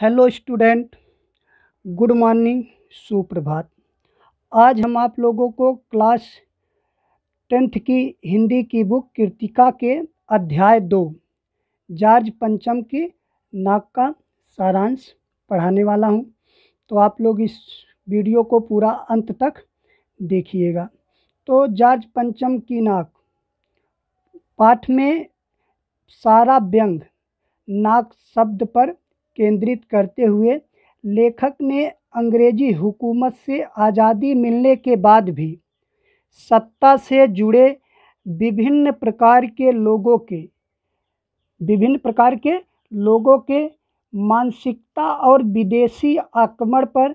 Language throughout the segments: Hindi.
हेलो स्टूडेंट गुड मॉर्निंग सुप्रभात आज हम आप लोगों को क्लास टेंथ की हिंदी की बुक कृतिका के अध्याय दो जार्ज पंचम की नाक का सारांश पढ़ाने वाला हूं तो आप लोग इस वीडियो को पूरा अंत तक देखिएगा तो जार्ज पंचम की नाक पाठ में सारा व्यंग नाक शब्द पर केंद्रित करते हुए लेखक ने अंग्रेजी हुकूमत से आज़ादी मिलने के बाद भी सत्ता से जुड़े विभिन्न प्रकार के लोगों के विभिन्न प्रकार के लोगों के मानसिकता और विदेशी आक्रमण पर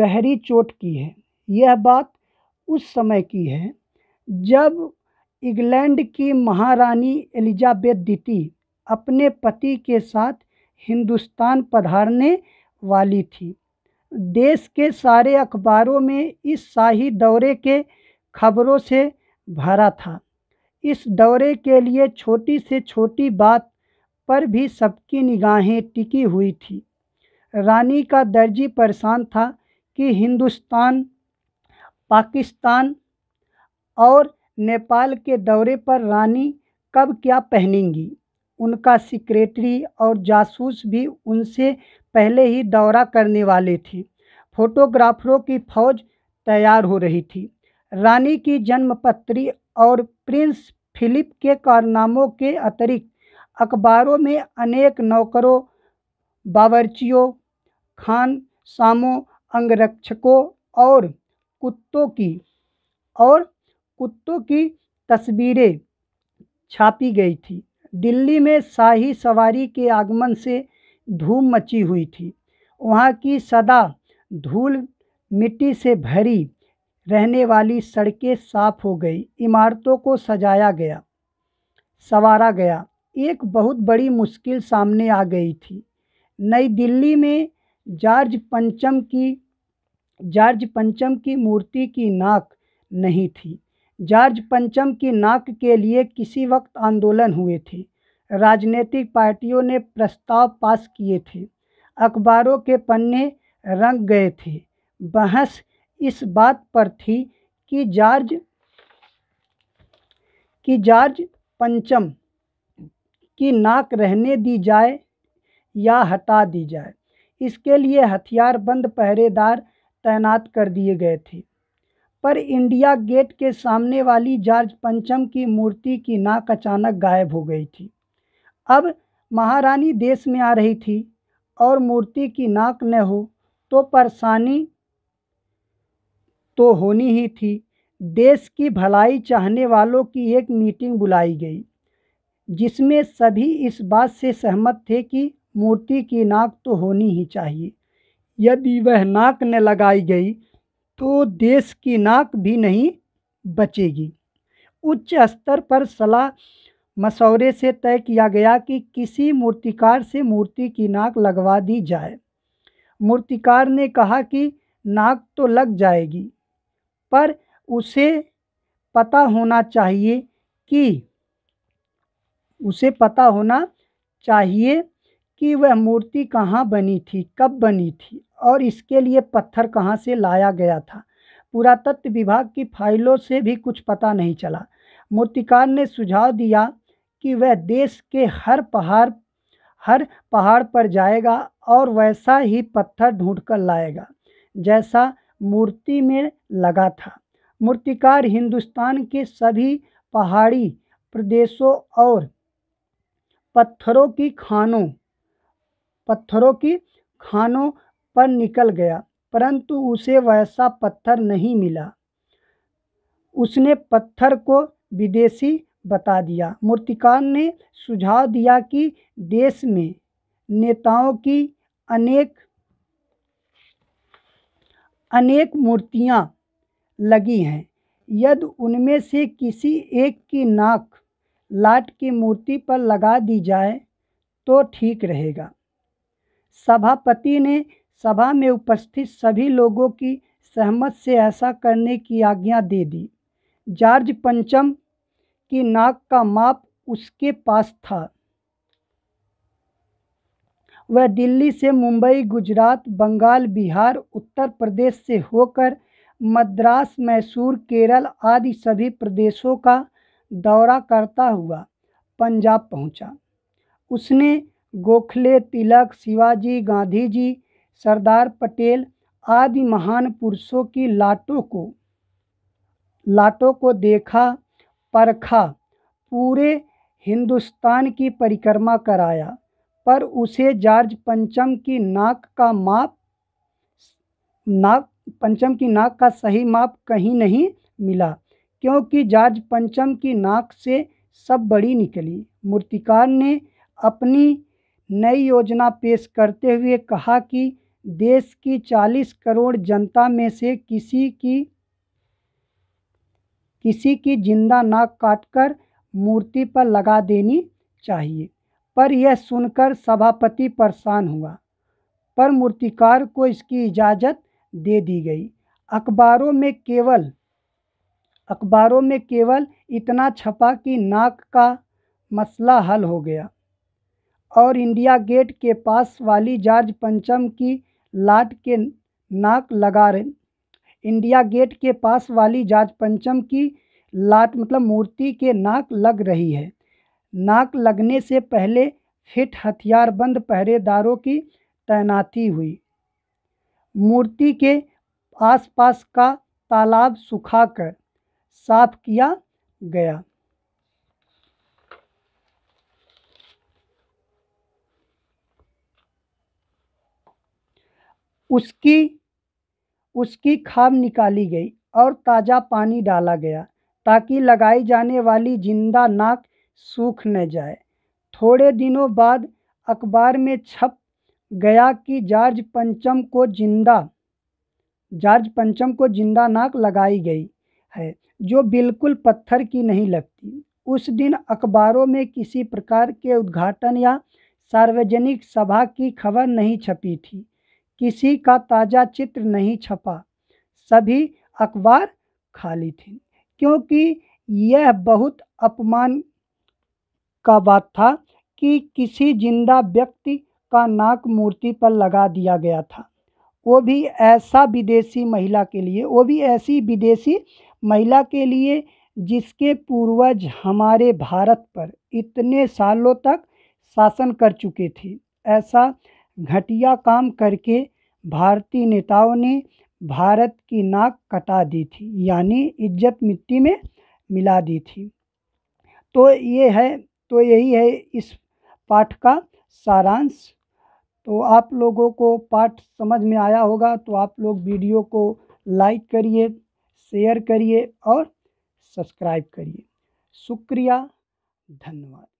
गहरी चोट की है यह बात उस समय की है जब इंग्लैंड की महारानी एलिजाबेथ द्वितीय अपने पति के साथ हिंदुस्तान पधारने वाली थी देश के सारे अखबारों में इस शाही दौरे के खबरों से भरा था इस दौरे के लिए छोटी से छोटी बात पर भी सबकी निगाहें टिकी हुई थी रानी का दर्जी परेशान था कि हिंदुस्तान पाकिस्तान और नेपाल के दौरे पर रानी कब क्या पहनेंगी उनका सिक्रेटरी और जासूस भी उनसे पहले ही दौरा करने वाले थे फोटोग्राफरों की फौज तैयार हो रही थी रानी की जन्मपत्री और प्रिंस फिलिप के कारनामों के अतिरिक्त अखबारों में अनेक नौकरों बावर्चियों खान सामों अंगरक्षकों और कुत्तों की और कुत्तों की तस्वीरें छापी गई थी दिल्ली में शाही सवारी के आगमन से धूम मची हुई थी वहाँ की सदा धूल मिट्टी से भरी रहने वाली सड़कें साफ हो गई इमारतों को सजाया गया सवारा गया एक बहुत बड़ी मुश्किल सामने आ गई थी नई दिल्ली में जॉर्ज पंचम की जॉर्ज पंचम की मूर्ति की नाक नहीं थी जॉर्ज पंचम की नाक के लिए किसी वक्त आंदोलन हुए थे राजनीतिक पार्टियों ने प्रस्ताव पास किए थे अखबारों के पन्ने रंग गए थे बहस इस बात पर थी कि जॉर्ज कि जॉर्ज पंचम की नाक रहने दी जाए या हटा दी जाए इसके लिए हथियारबंद पहरेदार तैनात कर दिए गए थे पर इंडिया गेट के सामने वाली जॉर्ज पंचम की मूर्ति की नाक अचानक गायब हो गई थी अब महारानी देश में आ रही थी और मूर्ति की नाक न हो तो परेशानी तो होनी ही थी देश की भलाई चाहने वालों की एक मीटिंग बुलाई गई जिसमें सभी इस बात से सहमत थे कि मूर्ति की नाक तो होनी ही चाहिए यदि वह नाक न लगाई गई तो देश की नाक भी नहीं बचेगी उच्च स्तर पर सलाह मशवरे से तय किया गया कि किसी मूर्तिकार से मूर्ति की नाक लगवा दी जाए मूर्तिकार ने कहा कि नाक तो लग जाएगी पर उसे पता होना चाहिए कि उसे पता होना चाहिए कि वह मूर्ति कहाँ बनी थी कब बनी थी और इसके लिए पत्थर कहाँ से लाया गया था पुरातत्व विभाग की फाइलों से भी कुछ पता नहीं चला मूर्तिकार ने सुझाव दिया कि वह देश के हर पहाड़ हर पहाड़ पर जाएगा और वैसा ही पत्थर ढूंढकर लाएगा जैसा मूर्ति में लगा था मूर्तिकार हिंदुस्तान के सभी पहाड़ी प्रदेशों और पत्थरों की खानों पत्थरों की खानों पर निकल गया परंतु उसे वैसा पत्थर नहीं मिला उसने पत्थर को विदेशी बता दिया मूर्तिकार ने सुझाव दिया कि देश में नेताओं की अनेक अनेक मूर्तियां लगी हैं यदि उनमें से किसी एक की नाक लाट की मूर्ति पर लगा दी जाए तो ठीक रहेगा सभापति ने सभा में उपस्थित सभी लोगों की सहमत से ऐसा करने की आज्ञा दे दी जॉर्ज पंचम की नाक का माप उसके पास था वह दिल्ली से मुंबई गुजरात बंगाल बिहार उत्तर प्रदेश से होकर मद्रास मैसूर केरल आदि सभी प्रदेशों का दौरा करता हुआ पंजाब पहुंचा। उसने गोखले तिलक शिवाजी गांधी जी सरदार पटेल आदि महान पुरुषों की लाटों को लाटों को देखा परखा पूरे हिंदुस्तान की परिक्रमा कराया पर उसे जॉर्ज पंचम की नाक का माप नाक पंचम की नाक का सही माप कहीं नहीं मिला क्योंकि जॉर्ज पंचम की नाक से सब बड़ी निकली मूर्तिकार ने अपनी नई योजना पेश करते हुए कहा कि देश की 40 करोड़ जनता में से किसी की किसी की जिंदा नाक काटकर मूर्ति पर लगा देनी चाहिए पर यह सुनकर सभापति परेशान हुआ पर मूर्तिकार को इसकी इजाज़त दे दी गई अखबारों में केवल अखबारों में केवल इतना छपा कि नाक का मसला हल हो गया और इंडिया गेट के पास वाली जॉर्ज पंचम की लाट के नाक लगा रहे इंडिया गेट के पास वाली जॉर्ज पंचम की लाट मतलब मूर्ति के नाक लग रही है नाक लगने से पहले फिट हथियारबंद पहरेदारों की तैनाती हुई मूर्ति के आसपास का तालाब सुखाकर साफ किया गया उसकी उसकी खाम निकाली गई और ताज़ा पानी डाला गया ताकि लगाई जाने वाली जिंदा नाक सूख न जाए थोड़े दिनों बाद अखबार में छप गया कि जॉर्ज पंचम को जिंदा जॉर्ज पंचम को जिंदा नाक लगाई गई है जो बिल्कुल पत्थर की नहीं लगती उस दिन अखबारों में किसी प्रकार के उद्घाटन या सार्वजनिक सभा की खबर नहीं छपी थी किसी का ताज़ा चित्र नहीं छपा सभी अखबार खाली थी क्योंकि यह बहुत अपमान का बात था कि किसी जिंदा व्यक्ति का नाक मूर्ति पर लगा दिया गया था वो भी ऐसा विदेशी महिला के लिए वो भी ऐसी विदेशी महिला के लिए जिसके पूर्वज हमारे भारत पर इतने सालों तक शासन कर चुके थे ऐसा घटिया काम करके भारतीय नेताओं ने भारत की नाक कटा दी थी यानी इज्जत मिट्टी में मिला दी थी तो ये है तो यही है इस पाठ का सारांश तो आप लोगों को पाठ समझ में आया होगा तो आप लोग वीडियो को लाइक करिए शेयर करिए और सब्सक्राइब करिए शुक्रिया धन्यवाद